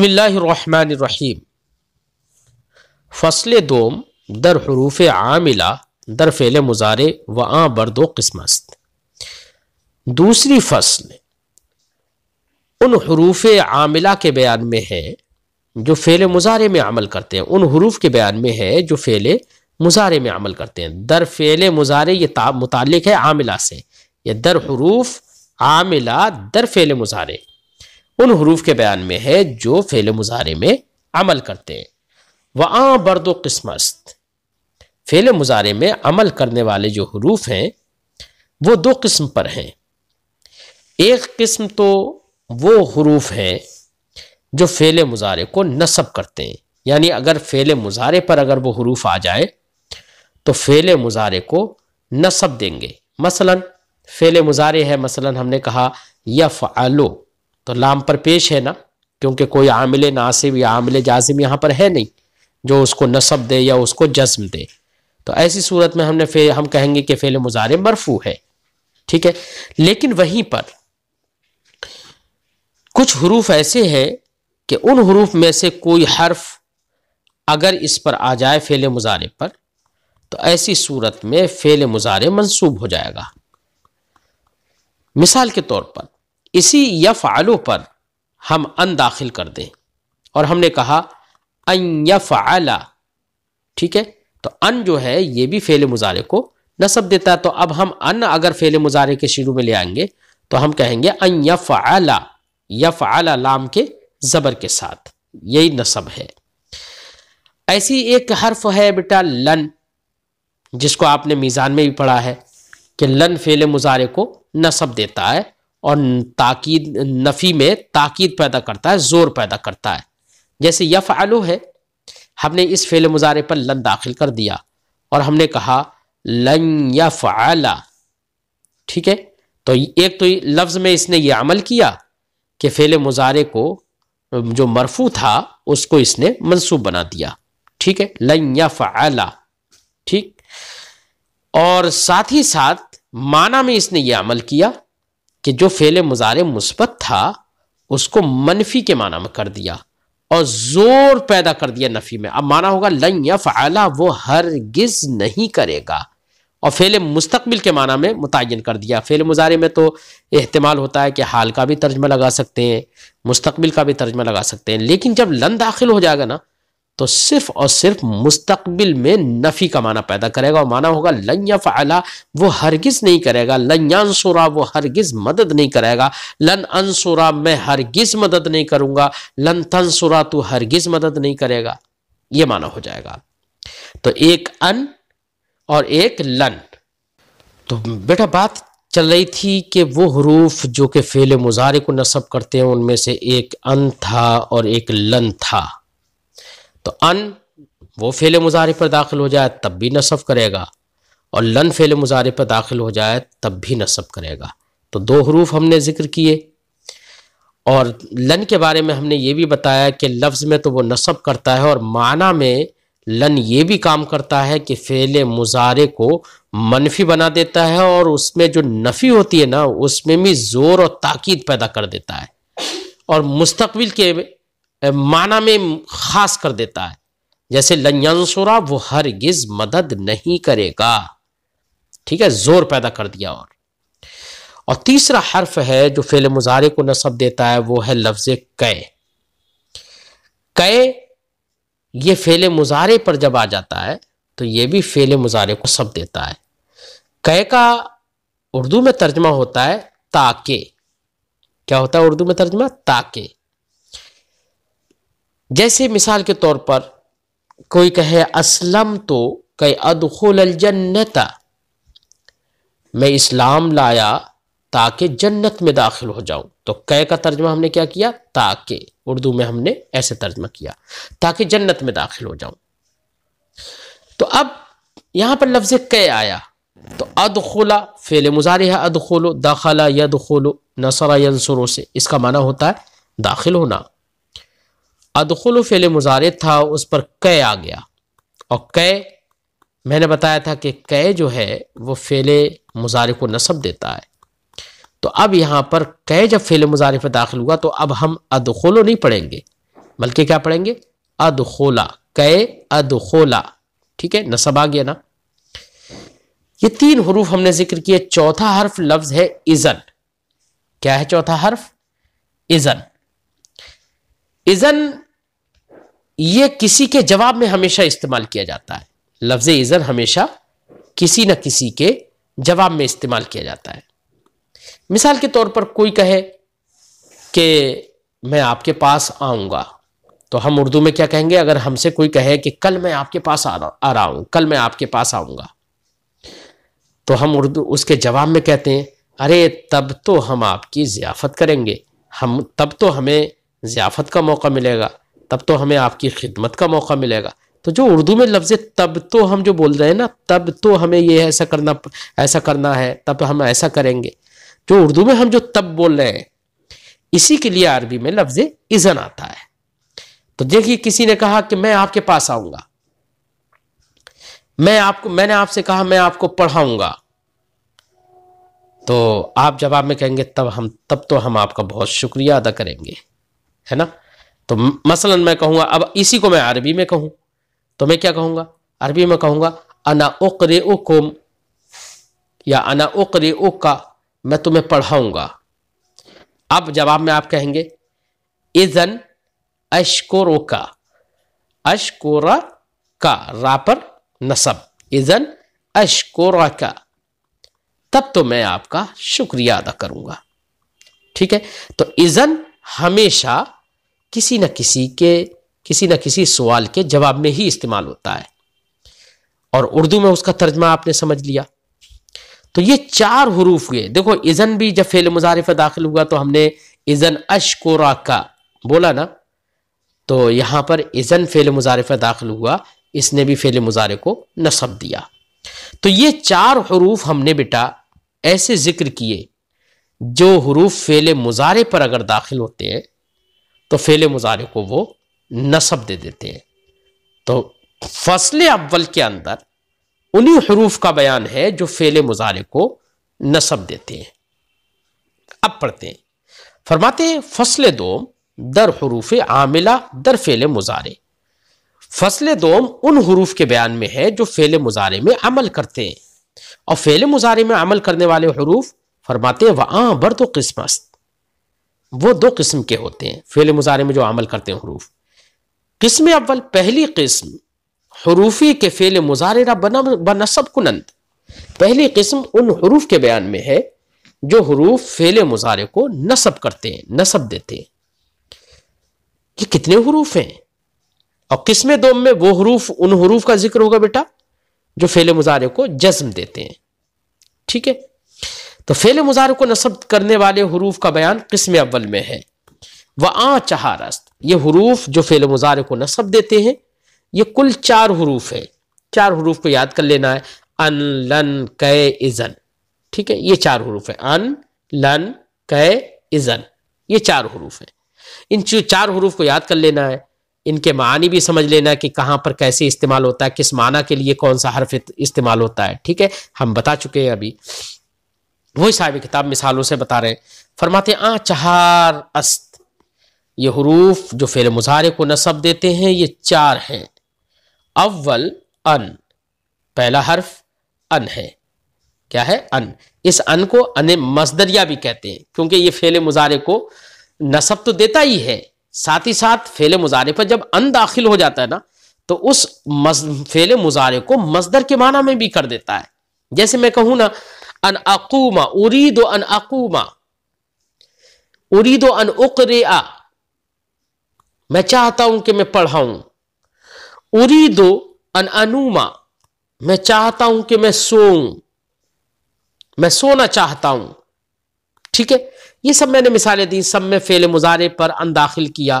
बसमिल्लाम फसल दोम दर हरूफ आमिला दर फेल मुजारे व आ बर दो किस्मस्त दूसरी फसल उन हरूफ आमिला के बयान में है जो फेल मुजारे में अमल करते हैं उन हरूफ के बयान में है जो फेल मुजारे में अमल करते हैं दर फेल मुजारे ये मुतल है आमिला से यह दर हरूफ आमिला दर फेल मुजारे उन हरूफ के बयान में है जो फेल मुजारे में अमल करते हैं वहाँ बर्द किस्मस्त फेल मुजारे में अमल करने वाले जो हरूफ हैं वो दो किस्म पर हैं एक किस्म तो वो हरूफ हैं जो फेल मुजारे को नसब करते हैं यानी अगर फेल मुजारे पर अगर वो हरूफ आ जाए तो फेल मुजारे को नसब देंगे मसलन फेल मुजारे है मसलन हमने कहा यफ़ आलो तो लाम पर पेश है ना क्योंकि कोई आमिल नासिब या आमिल जाजिम यहाँ पर है नहीं जो उसको नसब दे या उसको जज्म दे तो ऐसी सूरत में हमने फे हम कहेंगे कि फेल मुजारे मरफू है ठीक है लेकिन वहीं पर कुछ हरूफ ऐसे हैं कि उन हरूफ में से कोई हर्फ अगर इस पर आ जाए फेल मुजारे पर तो ऐसी सूरत में फेल मुजारे मंसूब हो जाएगा मिसाल के तौर पर इसी आलो पर हम अन दाखिल कर दें और हमने कहा अन आला ठीक है तो अन जो है ये भी फेल मुजारे को नसब देता है तो अब हम अन अगर फेल मुजारे के शुरू में ले आएंगे तो हम कहेंगे अन यफ आला लाम के ज़बर के साथ यही नसब है ऐसी एक हर्फ है बेटा लन जिसको आपने मीज़ान में भी पढ़ा है कि लन फेल मुजारे को नसब देता है और ताकीद नफ़ी में ताकीद पैदा करता है ज़ोर पैदा करता है जैसे यफ़ आलू है हमने इस फ़ेल मुजारे पर लन दाखिल कर दिया और हमने कहा लन यफ़ आला ठीक है तो एक तो लफ्ज़ में इसने ये अमल किया कि फ़ेल मुजारे को जो मरफू था उसको इसने मनसूब बना दिया ठीक है लन यफ़ आला ठीक और साथ ही साथ माना में इसने ये अमल किया कि जो फेले मुजारे मुस्बत था उसको मनफी के माना में कर दिया और जोर पैदा कर दिया नफी में अब माना होगा लन या फ़ाला वो हरगिज नहीं करेगा और फेल मुस्तकबिल के माना में मुतन कर दिया फेल मुजारे में तो एहतमाल होता है कि हाल का भी तर्जमा लगा सकते हैं मुस्तकबिल का भी तर्जमा लगा सकते हैं लेकिन जब लन दाखिल हो जाएगा ना तो सिर्फ और सिर्फ मुस्तकबिल में नफ़ी का माना पैदा करेगा और माना होगा लन्या फ़ाला वो हरगिज़ नहीं करेगा लंयानसुरा वो हरगिज़ मदद नहीं करेगा लन अनसुरा मैं हरगिज़ मदद नहीं करूँगा लन तनसुरा तू हरगिज़ मदद नहीं करेगा ये माना हो जाएगा तो एक अन और एक लन तो बेटा बात चल रही थी कि वो हरूफ जो कि फेल मुजारे को नस्ब करते हैं उनमें से एक अन था और एक लन था तो अन वो फेल मुजाहरे पर दाखिल हो जाए तब भी नसब करेगा और लन फेल मुजाहरे पर दाखिल हो जाए तब भी नसब करेगा तो दो हरूफ हमने जिक्र किए और लन के बारे में हमने ये भी बताया कि लफ्ज़ में तो वो नसब करता है और माना में लन ये भी काम करता है कि फेल मुजारे को मनफी बना देता है और उसमें जो नफ़ी होती है ना उसमें भी ज़ोर और ताकीद पैदा कर देता है और मुस्तबिल के माना में खास कर देता है जैसे लंसुरा वो हरगिज मदद नहीं करेगा ठीक है जोर पैदा कर दिया और और तीसरा हर्फ है जो फेल मुजारे को नसब देता है वो है लफ्ज कै कै ये फेल मुजारे पर जब आ जाता है तो ये भी फेल मुजारे को सब देता है कै का उर्दू में तर्जमा होता है ताके क्या होता है उर्दू में तर्जमा ताके जैसे मिसाल के तौर पर कोई कहे असलम तो कहे अदखुल जन्नता मैं इस्लाम लाया ताकि जन्नत में दाखिल हो जाऊं तो कै का तर्जमा हमने क्या किया ताकि उर्दू में हमने ऐसे तर्जमा किया ताकि जन्नत में दाखिल हो जाऊं तो अब यहां पर लफ्ज कै आया तो अदखोला फेले मुजारे है अदखोलो दाखला यदखोलो नसरा यंसुरों से इसका माना होता है दाखिल होना अदखुल फेल मुजारे था उस पर कै आ गया और कै मैंने बताया था कि कै जो है वो फेले मुजारे को नसब देता है तो अब यहाँ पर कै जब फेले मुजारे पर दाखिल हुआ तो अब हम अदखोलो नहीं पढ़ेंगे बल्कि क्या पढ़ेंगे अदखोला कै अदखोला ठीक है नसब आ गया ना ये तीन हरूफ हमने जिक्र किए चौथा हर्फ लफ्ज है इजन क्या है चौथा हर्फ इजन इजन ये किसी के जवाब में हमेशा इस्तेमाल किया जाता है लफ्ज इज़न हमेशा किसी न किसी के जवाब में इस्तेमाल किया जाता है मिसाल के तौर पर कोई कहे कि मैं आपके पास आऊंगा तो हम उर्दू में क्या कहेंगे अगर हमसे कोई कहे कि कल मैं आपके पास आ रहा आ रहा हूँ कल मैं आपके पास आऊंगा तो हम उर्दू उसके जवाब में कहते हैं अरे तब तो हम आपकी ज़ियाफ़त करेंगे हम तब तो हमें ज़ियाफ़त का मौका मिलेगा तब तो हमें आपकी खिदमत का मौका मिलेगा तो जो उर्दू में लफ्ज़ तब तो हम जो बोल रहे हैं ना तब तो हमें ये ऐसा करना ऐसा करना है तब हम ऐसा करेंगे जो उर्दू में हम जो तब बोल रहे हैं इसी के लिए अरबी में लफ्ज़ इज़न आता है तो देखिए किसी ने कहा कि मैं आपके पास आऊंगा मैं आपको मैंने आपसे कहा मैं आपको पढ़ाऊंगा तो आप जवाब में कहेंगे तब हम तब तो हम आपका बहुत शुक्रिया अदा करेंगे है ना तो मसलन मैं कहूँगा अब इसी को मैं अरबी में कहूँ तो मैं क्या कहूँगा अरबी में कहूँगा अना उकरे उकुम या अना उकरे उका मैं तुम्हें पढ़ाऊँगा अब जवाब में आप कहेंगे इजन अशकोरो का अशकोरा का रापर नसब इजन अशकोरा का तब तो मैं आपका शुक्रिया अदा करूँगा ठीक है तो इजन हमेशा किसी न किसी के किसी न किसी सवाल के जवाब में ही इस्तेमाल होता है और उर्दू में उसका तर्जमा आपने समझ लिया तो ये चार हरूफ हुए देखो इज़न भी जब फेल मुजारिफ दाखिल हुआ तो हमने इज़न अशकोरा का बोला ना तो यहाँ पर इज़न फेल मुजारिफ दाखिल हुआ इसने भी फेल मुजारे को नसब दिया तो ये चार हरूफ हमने बेटा ऐसे जिक्र किए जो हरूफ फेल मुजारे पर अगर दाखिल होते हैं तो फेल मुजारे को वो नसब दे देते हैं तो फसल अव्वल के अंदर उन्हीं हरूफ का बयान है जो फेल मुजारे को नसब देते हैं अब पढ़ते हैं फरमाते हैं फसल दोम दर हरूफ आमिला दर फेल मुजारे फसल दोम उन हरूफ के बयान में है जो फेल मुजारे में अमल करते हैं और फेल मुजारे में अमल करने वाले हरूफ फरमाते हैं वहाँ बर तो किस्मत वो दो किस्म के होते हैं फेल मुजारे में जो अमल करते हैं हरूफ किस्म अव्वल पहली किस्म हरूफी के फेल मुजारे बना बनसब कुनंद पहली किस्म उन हरूफ के बयान में है जो हरूफ फेल मुजारे को नसब करते हैं नसब देते हैं ये कितने हरूफ हैं और किस्म दो में वो हरूफ उन हरूफ का जिक्र होगा बेटा जो फेल मुजारे को जज्म देते हैं ठीक है तो फेले मुजार को नसब करने वाले हरूफ का बयान किस्म अव्वल में है वह आ चहारस्त ये हरूफ जो फेल मुजार को नसब देते हैं ये कुल चार हरूफ है चार हरूफ को याद कर लेना है अन लन कै इजन ठीक है ये चार हरूफ है अन लन कै इजन ये चार हरूफ है इन चार हरूफ को याद कर लेना है इनके मानी भी समझ लेना है कि कहाँ पर कैसे इस्तेमाल होता है किस माना के लिए कौन सा हरफ इस्तेमाल होता है ठीक है हम बता चुके हैं अभी वही साहब किताब मिसालों से बता रहे हैं फरमाते आ चार अस्त ये हरूफ जो फेल मुजारे को नसब देते हैं ये चार हैं अव्वल अन पहला हर्फ अन है क्या है अन इस अन को अन मजदरिया भी कहते हैं क्योंकि ये फेल मुजारे को नसब तो देता ही है साथ ही साथ फेल मुजारे पर जब अन दाखिल हो जाता है ना तो उस मज, फेल मुजारे को मजदर के माना में भी कर देता है जैसे मैं कहूँ ना अन उरी दो अन अकूमा उरीदो अन उकरिया मैं चाहता हूं कि मैं पढ़ाऊं उरीदो अन अनुमा मैं चाहता हूं कि मैं सोऊं मैं सोना चाहता हूं ठीक है ये सब मैंने मिसालें दी सब में फेले मुजारे पर अनदाखिल किया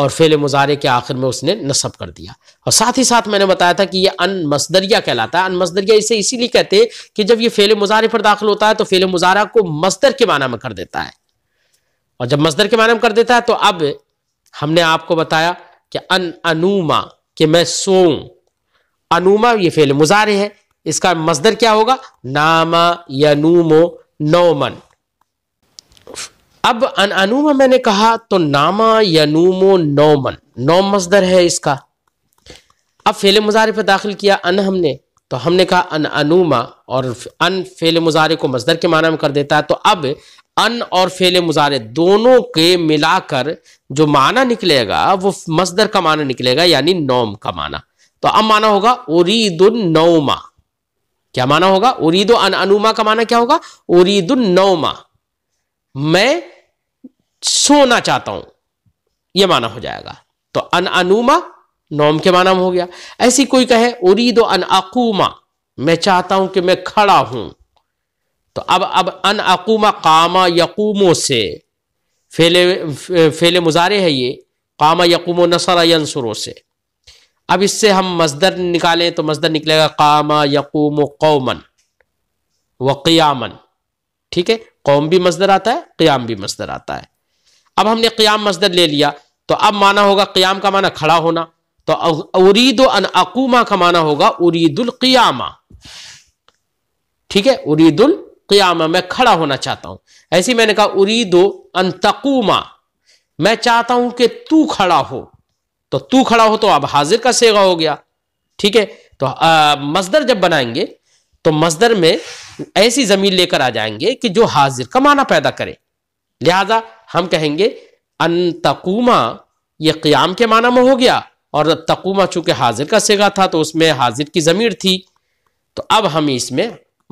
और फेल मुजारे के आखिर में उसने नसब कर दिया और साथ ही साथ मैंने बताया था कि ये अन मसदरिया कहलाता है अन मसदरिया इसे इसीलिए कहते हैं कि जब ये फेल मुजारे पर दाखिल होता है तो फेल मुजारा को मसदर के माना में कर देता है और जब मसदर के माना में कर देता है तो अब हमने आपको बताया कि अन अनुमा कि मैं सो अनुमा ये फेल मुजारे है इसका मसदर क्या होगा नामा या नौमन अब अनुमा मैंने कहा तो नामा यनुमो नौमन नौ मजदर है इसका अब फेल मुजारे पर दाखिल किया अन हमने तो हमने कहा अन अनुमा और अन फेल मुजारे को मजदर के माना में कर देता है तो अब अन और फेल मुजारे दोनों के मिलाकर जो माना निकलेगा वो मजदर का माना निकलेगा यानी नौम का माना तो अब माना होगा उरीदुन नौमा क्या माना होगा उरीदो अन अनुमा का माना क्या होगा उरीदुन नौमा मैं सोना चाहता हूं यह माना हो जाएगा तो अन अनुमा नोम के माना हो गया ऐसी कोई कहे दो अन अकूमा मैं चाहता हूं कि मैं खड़ा हूं तो अब अब अन अकूमा कामा यकूमो से फेले फेले मुजारे है ये कामा यकूमो नसरा से अब इससे हम मजदर निकालें तो मजदर निकलेगा कामा यकूम कौमन व ठीक है कौम भी मजदर आता है क्याम भी मजदर आता है अब हमने क्याम मजदर ले लिया तो अब माना होगा क्याम का माना खड़ा होना तो उरीद अन अकूमा का माना होगा उरीदुल ठीक है उरीदुल क्यामा मैं खड़ा होना चाहता हूं ऐसे मैंने कहा उरीदो अन तकूमा मैं चाहता हूं कि तू खड़ा हो तो तू खड़ा हो तो अब हाजिर का सेगा हो गया ठीक है तो मजदर जब बनाएंगे तो मजदर में ऐसी जमीन लेकर आ जाएंगे कि जो हाजिर का माना पैदा करे लिहाजा हम कहेंगे अन तकुमा ये क्याम के माना में हो गया और तकुमा चूंकि हाजिर का सेगा था तो उसमें हाजिर की ज़मीर थी तो अब हम इसमें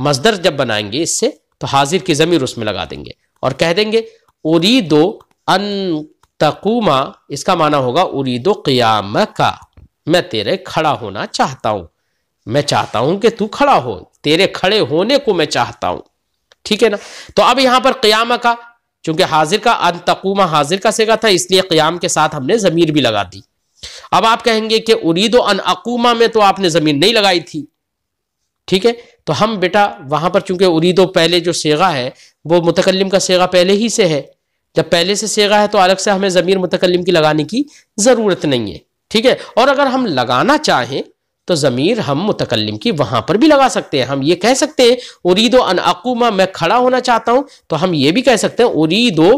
मजदर जब बनाएंगे इससे तो हाजिर की ज़मीर उसमें लगा देंगे और कह देंगे उरी दो अन इसका माना होगा उरी दो क्याम का मैं तेरे खड़ा होना चाहता हूं मैं चाहता हूं कि तू खड़ा हो तेरे खड़े होने को मैं चाहता हूं ठीक है ना तो अब यहां पर क्याम का चूंकि हाजिर का अंतकुमा हाजिर का सेगा था इसलिए क्याम के साथ हमने ज़मीर भी लगा दी अब आप कहेंगे कि उरीदो अन अकूमा में तो आपने जमीन नहीं लगाई थी ठीक है तो हम बेटा वहां पर चूंकि उरीदो पहले जो सेगा है वो मुतकलम का सेगा पहले ही से है जब पहले से सेगा है तो अलग से हमें ज़मीर मुतकलम की लगाने की ज़रूरत नहीं है ठीक है और अगर हम लगाना चाहें तो ज़मीर हम मुतकलम की वहां पर भी लगा सकते हैं हम ये कह सकते हैं उरीदो अन अकूमा मैं खड़ा होना चाहता हूं तो हम ये भी कह सकते हैं उरीदो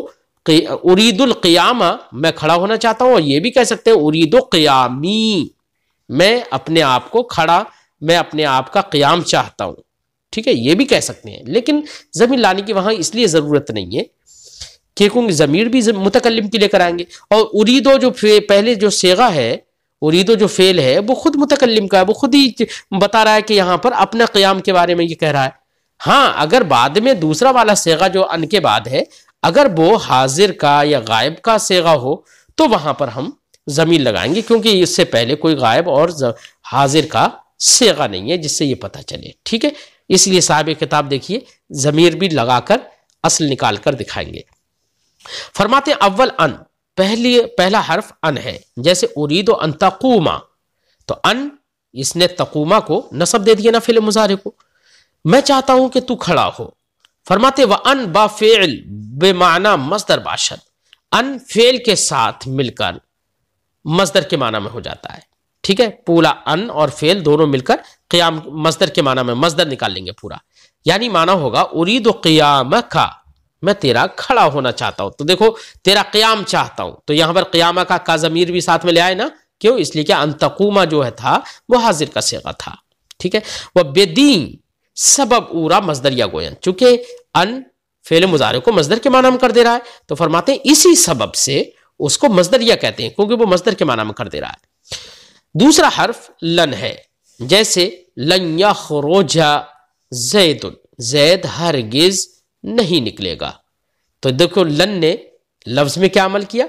उरीदुल क्यामा मैं खड़ा होना चाहता हूँ और ये भी कह सकते हैं उरीदो क्यामी मैं अपने आप को खड़ा मैं अपने आप का क्याम चाहता हूँ ठीक है ये भी कह सकते हैं लेकिन ज़मीन लाने की वहां इसलिए ज़रूरत नहीं है कि क्योंकि ज़मीर भी मुतकलम के लिए कराएंगे और उरीदो जो पहले जो सेगा है उरीद जो फेल है वो खुद मुतकलम का है वो खुद ही बता रहा है कि यहाँ पर अपने क़्याम के बारे में ये कह रहा है हाँ अगर बाद में दूसरा वाला सेगा जो अन के बाद है अगर वो हाजिर का या गायब का सेगा हो तो वहाँ पर हम ज़मीन लगाएंगे क्योंकि इससे पहले कोई गायब और हाजिर का सेगा नहीं है जिससे ये पता चले ठीक है इसलिए साहब किताब देखिए ज़मीर भी लगाकर असल निकाल कर दिखाएंगे फरमाते अव्वल अन पहली पहला हर्फ अन है जैसे उरीद अन तकूमा तो अन इसने तकूमा को नसब दे दिया ना फिल मुजारे को मैं चाहता हूं कि तू खड़ा हो फरमाते व अन बा फेल बेमाना मजदर बाशद अन फेल के साथ मिलकर मजदर के माना में हो जाता है ठीक है पूरा अन और फेल दोनों मिलकर क्याम मजदर के माना में मजदर निकाल लेंगे पूरा यानी माना होगा उरीद क्याम का मैं तेरा खड़ा होना चाहता हूं तो देखो तेरा क्याम चाहता हूं तो यहां पर क्यामा का काजमीर भी साथ में ले आए ना क्यों इसलिए क्या अंतकुमा जो है था वो हाजिर का सेगा था ठीक है वह बेदीन सबब उरा मजदरिया गोयन चूंकि अन फेले मुजारे को मजदर के माना में कर दे रहा है तो फरमाते हैं इसी सबब से उसको मजदरिया कहते हैं क्योंकि वो मजदर के माना में कर दे रहा है दूसरा हर्फ लन है जैसे लन या खरोजा जैद जैद हरगिज़ नहीं निकलेगा तो देखो लन ने लफ्ज में क्या अमल किया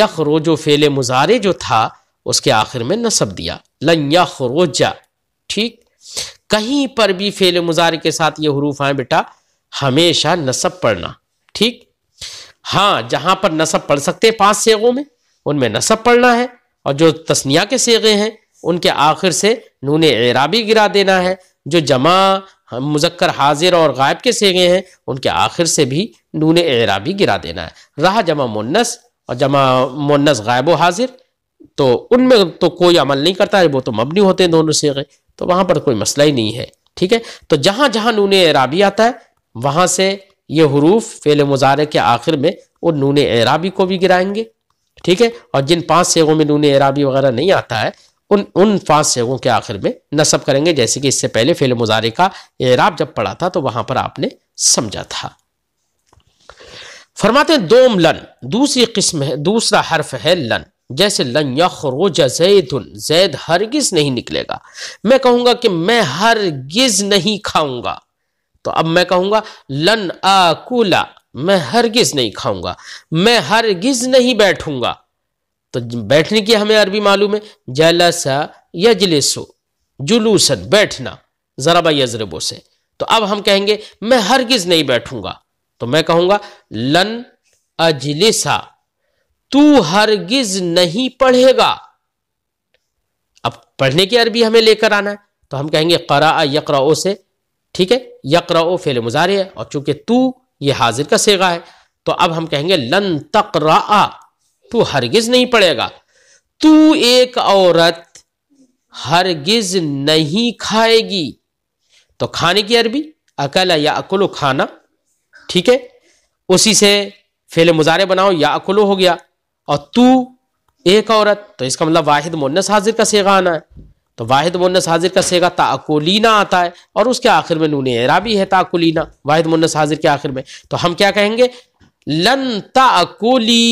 यख रोजो फेले मुजारे जो था उसके आखिर में नसब दिया लन यख रोजा ठीक कहीं पर भी फेले मुजारे के साथ ये हरूफ आए बेटा हमेशा नसब पढ़ना ठीक हाँ जहां पर नसब पढ़ सकते हैं पांच सेगों में उनमें नसब पढ़ना है और जो तस्निया के सेगे हैं उनके आखिर से नूने एराबी गिरा देना है जो जमा हम मुजक्कर हाजिर और गायब के सेगे हैं उनके आखिर से भी नून एराबी गिरा देना है रहा जमा मुन्नस और जमा मुन्नस गायब हाजिर तो उनमें तो कोई अमल नहीं करता है वो तो मबनी होते हैं दोनों सेगे तो वहाँ पर कोई मसला ही नहीं है ठीक है तो जहाँ जहाँ नून एराबी आता है वहाँ से ये हरूफ फेल मुजारे के आखिर में वो नून एराबी को भी गिराएंगे ठीक है और जिन पाँच सेगों में नून एराबी वगैरह नहीं आता है उन उन पांच सेगों के आखिर में नसब करेंगे जैसे कि इससे पहले फेल मुजारे का एराब जब पढ़ा था तो वहां पर आपने समझा था फरमाते दोम लन दूसरी किस्म है दूसरा हर्फ है लन जैसे लन यखरोज जैदुन जैद हरगिज नहीं निकलेगा मैं कहूंगा कि मैं हरगिज नहीं खाऊंगा तो अब मैं कहूंगा लन आकुला मैं हरगिज नहीं खाऊंगा मैं हरगिज नहीं बैठूंगा तो बैठने की हमें अरबी मालूम है जलसा यजलिसो जुलूसन बैठना जराबा यजरबो से तो अब हम कहेंगे मैं हरगिज नहीं बैठूंगा तो मैं कहूंगा लन अजलिसा तू हरगिज नहीं पढ़ेगा अब पढ़ने की अरबी हमें लेकर आना है तो हम कहेंगे करा यकरा से ठीक है यकरा ओ फेल मुजारे है और चूंकि तू ये हाजिर का सेगा है तो अब हम कहेंगे लन तकरा तू हरगिज नहीं पड़ेगा तू एक औरत हरगिज नहीं खाएगी तो खाने की अरबी अकल या अकुल खाना ठीक है उसी से फेले मुजारे बनाओ या अकुल हो गया और तू एक औरत तो इसका मतलब वाहिद मुन्नस हाजिर का सेगा आना है तो वाहिद मुन्नस हाजिर का सेगा ताकुलना आता है और उसके आखिर में नून एराबी है ताकुलना वाहिद मुन्नस हाजिर के आखिर में तो हम क्या कहेंगे लन ताकुली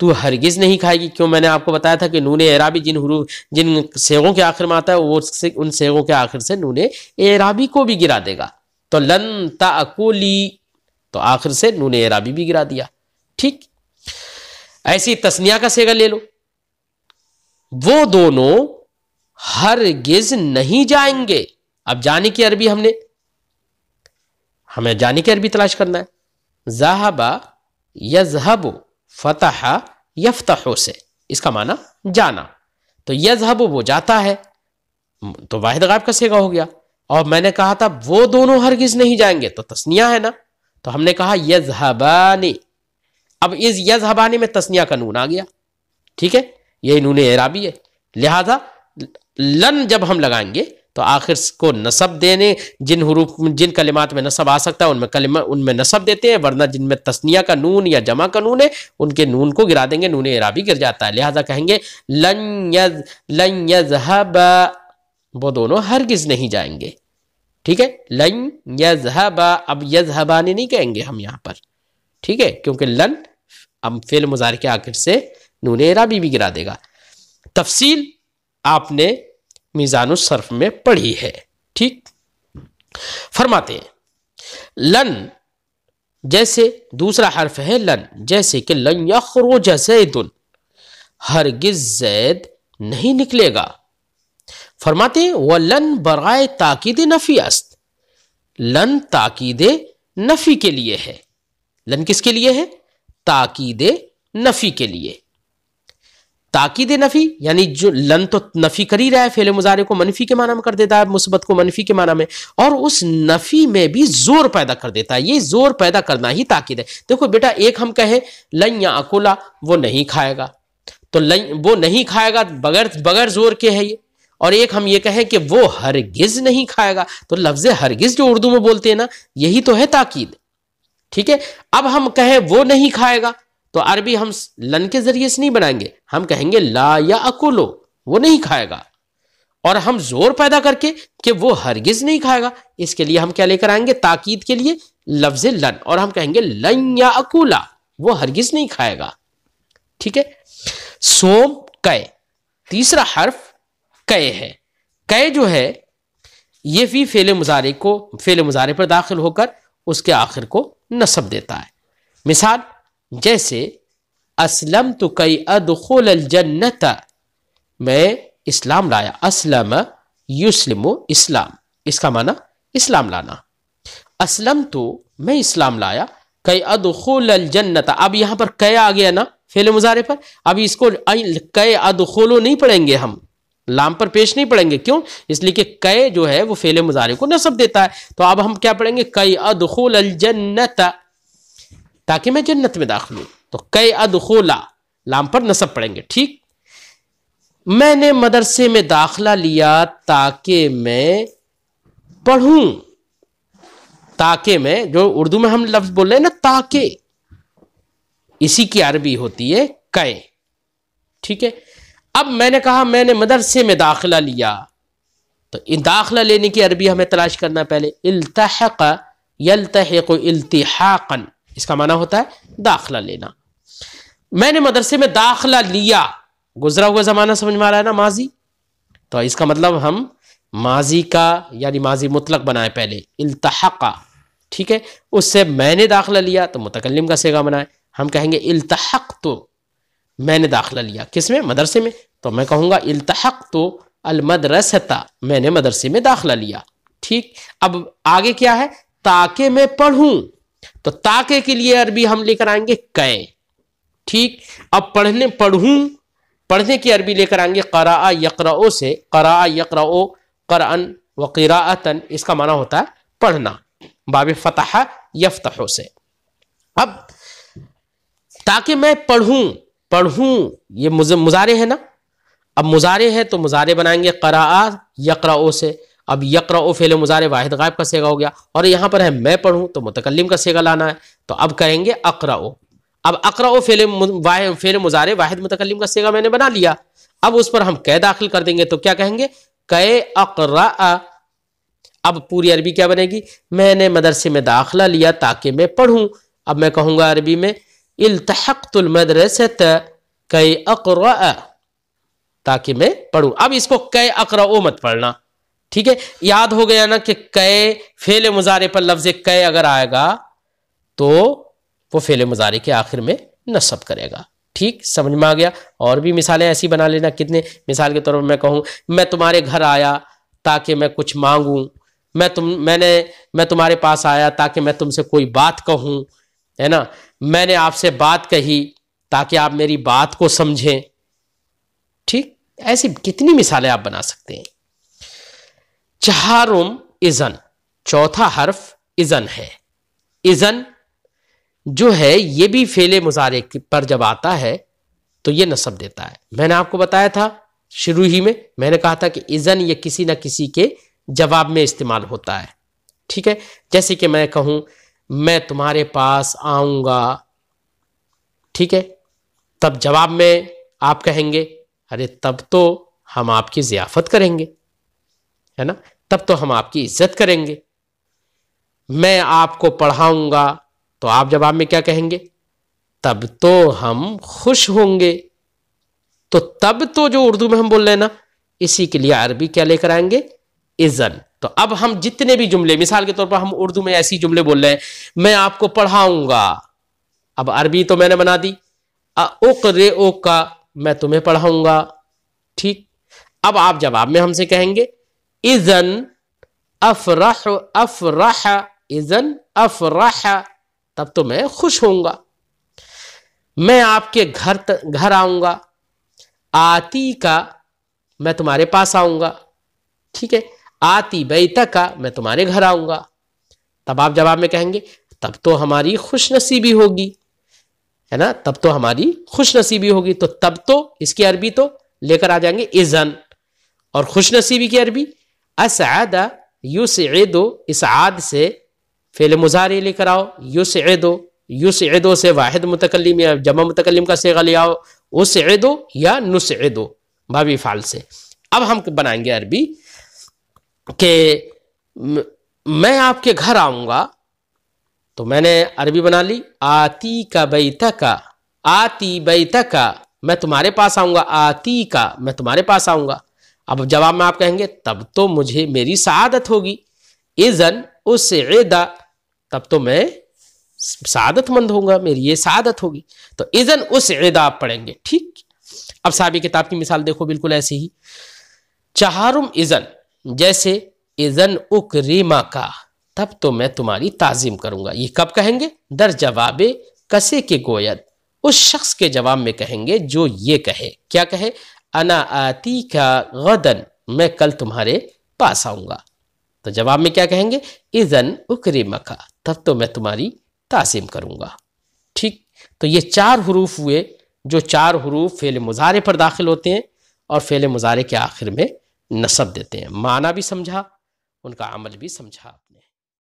तू हरगिज़ नहीं खाएगी क्यों मैंने आपको बताया था कि नून एराबी जिन हरू जिन सेगों के आखिर में आता है वो से, उन सेगों के आखिर से नून एराबी को भी गिरा देगा तो लन ताकुली तो आखिर से नून एराबी भी गिरा दिया ठीक ऐसी तस्निया का सेगा ले लो वो दोनों हरगिज नहीं जाएंगे अब जाने की अरबी हमने हमें जाने की अरबी तलाश करना है जहाबा यजहबो फतह यफ्तहो से इसका माना जाना तो यजहब वो जाता है तो वाहिद गायब का सेगा हो गया और मैंने कहा था वो दोनों हरगिज नहीं जाएंगे तो तस्निया है ना तो हमने कहा यजहबानी अब इस यजहबानी में तस्निया का नून आ गया ठीक है यही नून एराबी है लिहाजा लन जब हम लगाएंगे तो आखिर को नसब देने जिन हरूफ जिन कलिमात में नसब आ सकता है उनमें कलिमा उनमें नसब देते हैं वरना जिनमें तस्निया का नून या जमा का नून है उनके नून को गिरा देंगे नून एरा भी गिर जाता है लिहाजा कहेंगे लन यज लन यजहब वो दोनों हरगिज नहीं जाएंगे ठीक है लन यजहबा अब यजहबाने नहीं कहेंगे हम यहाँ पर ठीक है क्योंकि लन अब फिल मुजार के आखिर से नून एराबी भी गिरा देगा तफसील आपने मीज़ानुसर्फ में पढ़ी है ठीक फरमाते हैं लन जैसे दूसरा हर्फ है लन जैसे कि लन यखरोज जैदुन हरगिज जैद नहीं निकलेगा फरमाते हैं वह लन बराए ताकिद नफ़ी अस्त लन ताकिद नफ़ी के लिए है लन किसके लिए है ताकिद नफ़ी के लिए ताकीद नफ़ी यानी जो लन तो नफ़ी कर ही रहा है फेले मुजारे को मनफी के माना में कर देता है मुस्बत को मनफी के माना में और उस नफ़ी में भी जोर पैदा कर देता है ये जोर पैदा करना ही ताकीद है देखो बेटा एक हम कहें लन या अकोला वो नहीं खाएगा तो लन वो नहीं खाएगा बगैर बगैर जोर के है ये और एक हम ये कहें कि वो हरगिज़ नहीं खाएगा तो लफ्ज़ हरगिज़ जो उर्दू में बोलते हैं ना यही तो है ताकीद ठीक है अब हम कहें वो नहीं खाएगा तो अरबी हम लन के जरिए से नहीं बनाएंगे हम कहेंगे ला या अकुलो वो नहीं खाएगा और हम जोर पैदा करके कि वो हरगिज नहीं खाएगा इसके लिए हम क्या लेकर आएंगे ताकीद के लिए लफ्ज लन और हम कहेंगे लन या अकूला वो हरगिज नहीं खाएगा ठीक है सोम कय तीसरा हर्फ कय है कय जो है ये भी फेले मुजारे को फेले मुजारे पर दाखिल होकर उसके आखिर को नसब देता है मिसाल जैसे असलम तो कई अदखुल जन्नत मैं इस्लाम लाया असलम युस्लिम इस्लाम इसका माना इस्लाम लाना असलम तो मैं इस्लाम लाया कई अदखुल जन्नत अब यहां पर कया आ गया ना फेले मुजारे पर अब इसको कय खोलो नहीं पढ़ेंगे हम लाम पर पेश नहीं पढ़ेंगे क्यों इसलिए कि कै जो है वो फेले मुजारे को नसब देता है तो अब हम क्या पढ़ेंगे कई अदखुल जन्नत ताकि मैं जन्नत में दाखिल हूं तो कई अदखोला लाम पर नसब पड़ेंगे ठीक मैंने मदरसे में दाखला लिया ताकि मैं पढ़ूं ताकि मैं जो उर्दू में हम लफ्ज बोल रहे हैं ना ताके इसी की अरबी होती है कै ठीक है अब मैंने कहा मैंने मदरसे में दाखिला लिया तो इन दाखिला लेने की अरबी हमें तलाश करना पहले इल्तहक यल्तहक इल्तिहाकन इसका माना होता है दाखला लेना मैंने मदरसे में दाखला लिया गुजरा हुआ ज़माना समझ में आ रहा है ना माजी तो इसका मतलब हम माजी का यानी माजी मुतलक बनाए पहले इल्तहका ठीक है उससे मैंने दाखला लिया तो मुतकलम का सेगा बनाए हम कहेंगे इल्तहक तो मैंने दाखला लिया किस में मदरसे में तो मैं कहूँगा इल्तहक तो अलमदरसता मैंने मदरसे में दाखला लिया ठीक अब आगे क्या है ताकि मैं पढ़ूँ तो ताके के लिए अरबी हम लेकर आएंगे कै ठीक अब पढ़ने पढ़ूं पढ़ने की अरबी लेकर आएंगे करा यकरा से करा यकरा कर अन किरातन इसका माना होता है पढ़ना बाब फतह यफतहो से अब ताकि मैं पढ़ूं पढ़ूं ये मुजारे है ना अब मुजारे है तो मुजारे बनाएंगे करा यकरा से अब यकर ओ फेल मुजार वाहिद गायब का सेगा हो गया और यहाँ पर है मैं पढ़ूँ तो मुतकलम का सेगा लाना है तो अब करेंगे अकरा ओ अब अकरा ओ फेल फेल मुजार वाहिद मुतकलम का सेगा मैंने बना लिया अब उस पर हम कै दाखिल कर देंगे तो क्या कहेंगे कै अकर अब पूरी अरबी क्या बनेगी मैंने मदरसे में दाखिला लिया ताकि मैं पढ़ूँ अब मैं कहूँगा अरबी में इल्तहक़ुलमदरसत कै अकर ताकि मैं पढ़ूँ अब इसको कै अकर मत पढ़ना ठीक है याद हो गया ना कि कै फेल मुजारे पर लफ्ज कै अगर आएगा तो वो फेल मुजारे के आखिर में नसब करेगा ठीक समझ में आ गया और भी मिसालें ऐसी बना लेना कितने मिसाल के तौर पर मैं कहूँ मैं तुम्हारे घर आया ताकि मैं कुछ मांगू मैं तुम मैंने मैं तुम्हारे पास आया ताकि मैं तुमसे कोई बात कहूँ है ना मैंने आपसे बात कही ताकि आप मेरी बात को समझें ठीक ऐसी कितनी मिसालें आप बना सकते हैं चहारुम इजन चौथा हर्फ इजन है इजन जो है ये भी फेले मुजारे पर जब आता है तो ये नसब देता है मैंने आपको बताया था शुरू ही में मैंने कहा था कि इजन ये किसी ना किसी के जवाब में इस्तेमाल होता है ठीक है जैसे कि मैं कहूं मैं तुम्हारे पास आऊंगा ठीक है तब जवाब में आप कहेंगे अरे तब तो हम आपकी ज़ियाफ़त करेंगे है ना तब तो हम आपकी इज्जत करेंगे मैं आपको पढ़ाऊंगा तो आप जवाब में क्या कहेंगे तब तो हम खुश होंगे तो तब तो जो उर्दू में हम बोल रहे हैं ना इसी के लिए अरबी क्या लेकर आएंगे इजन तो अब हम जितने भी जुमले मिसाल के तौर पर हम उर्दू में ऐसी जुमले बोल रहे हैं मैं आपको पढ़ाऊंगा अब अरबी तो मैंने बना दी ओक रे ओ का मैं तुम्हें पढ़ाऊंगा ठीक अब आप जवाब में हमसे कहेंगे इजन अफरह अफरह इजन अफरह तब तो मैं खुश होऊंगा मैं आपके घर त, घर आऊंगा आती का मैं तुम्हारे पास आऊंगा ठीक है आती बैता का मैं तुम्हारे घर आऊंगा तब आप जवाब में कहेंगे तब तो हमारी खुशनसीबी होगी है ना तब तो हमारी खुशनसीबी होगी तो तब तो इसकी अरबी तो लेकर आ जाएंगे इजन और खुशनसीबी की अरबी असद युस दो इस आद से फेल मुजारे लेकर आओ युस दो युस दो से वाहिद मुतकलम या जमा मुतकलम का सेगा ले आओ उस दो या नुस दो भावी फाल से अब हम बनाएंगे अरबी के मैं आपके घर आऊंगा तो मैंने अरबी बना ली आती का बैता का आती बैता का मैं तुम्हारे पास आऊंगा आती का मैं तुम्हारे पास आऊंगा अब जवाब में आप कहेंगे तब तो मुझे मेरी सआदत होगी इज़न उस एदा तब तो मैं सादतमंद होगा मेरी ये सादत होगी तो इज़न उस एदा आप पढ़ेंगे ठीक अब साबी किताब की मिसाल देखो बिल्कुल ऐसे ही चहारुम इज़न जैसे इज़न उक रीमा का तब तो मैं तुम्हारी ताजिम करूंगा ये कब कहेंगे दर जवाब कसे के गोयद उस शख्स के जवाब में कहेंगे जो ये कहे क्या कहे अना आती का गदन मैं कल तुम्हारे पास आऊँगा तो जवाब में क्या कहेंगे इजन उकरे मखा तब तो मैं तुम्हारी तासीम करूँगा ठीक तो ये चार हरूफ हुए जो चार हरूफ फेल मुजारे पर दाखिल होते हैं और फेल मुजारे के आखिर में नसब देते हैं माना भी समझा उनका अमल भी समझा